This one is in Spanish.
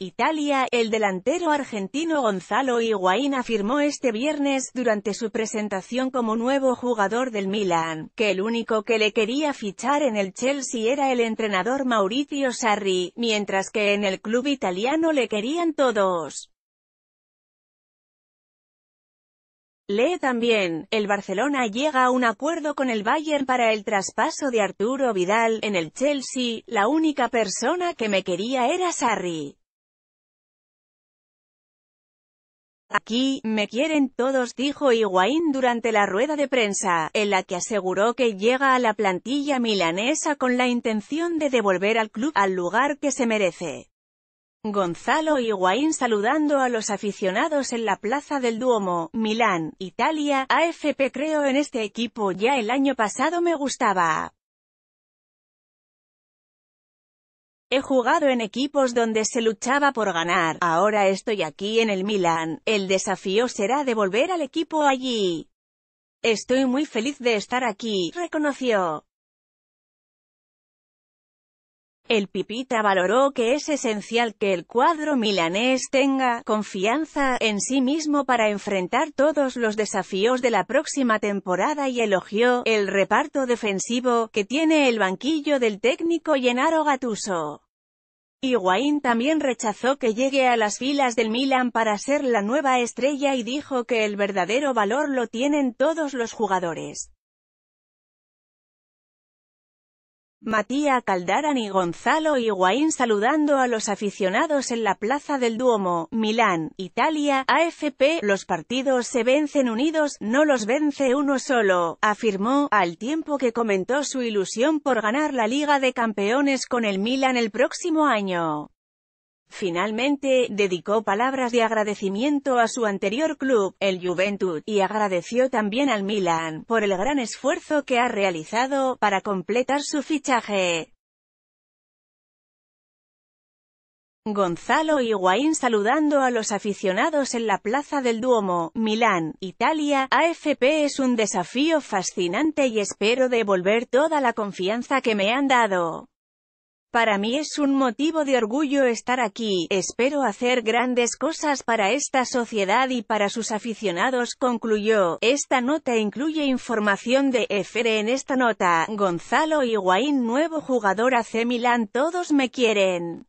Italia, el delantero argentino Gonzalo Higuaín afirmó este viernes, durante su presentación como nuevo jugador del Milan, que el único que le quería fichar en el Chelsea era el entrenador Mauricio Sarri, mientras que en el club italiano le querían todos. Lee también, el Barcelona llega a un acuerdo con el Bayern para el traspaso de Arturo Vidal, en el Chelsea, la única persona que me quería era Sarri. Aquí, me quieren todos, dijo Higuaín durante la rueda de prensa, en la que aseguró que llega a la plantilla milanesa con la intención de devolver al club al lugar que se merece. Gonzalo Higuaín saludando a los aficionados en la Plaza del Duomo, Milán, Italia, AFP creo en este equipo ya el año pasado me gustaba. He jugado en equipos donde se luchaba por ganar. Ahora estoy aquí en el Milan. El desafío será devolver al equipo allí. Estoy muy feliz de estar aquí, reconoció. El Pipita valoró que es esencial que el cuadro milanés tenga confianza en sí mismo para enfrentar todos los desafíos de la próxima temporada y elogió el reparto defensivo que tiene el banquillo del técnico Gennaro Gattuso. Higuaín también rechazó que llegue a las filas del Milan para ser la nueva estrella y dijo que el verdadero valor lo tienen todos los jugadores. Matías Caldaran y Gonzalo Higuaín saludando a los aficionados en la Plaza del Duomo, Milán, Italia, AFP, los partidos se vencen unidos, no los vence uno solo, afirmó, al tiempo que comentó su ilusión por ganar la Liga de Campeones con el Milán el próximo año. Finalmente, dedicó palabras de agradecimiento a su anterior club, el Juventud, y agradeció también al Milan, por el gran esfuerzo que ha realizado, para completar su fichaje. Gonzalo Higuaín saludando a los aficionados en la Plaza del Duomo, Milán, Italia, AFP es un desafío fascinante y espero devolver toda la confianza que me han dado. Para mí es un motivo de orgullo estar aquí, espero hacer grandes cosas para esta sociedad y para sus aficionados, concluyó. Esta nota incluye información de FR en esta nota, Gonzalo Higuaín nuevo jugador AC Milan todos me quieren.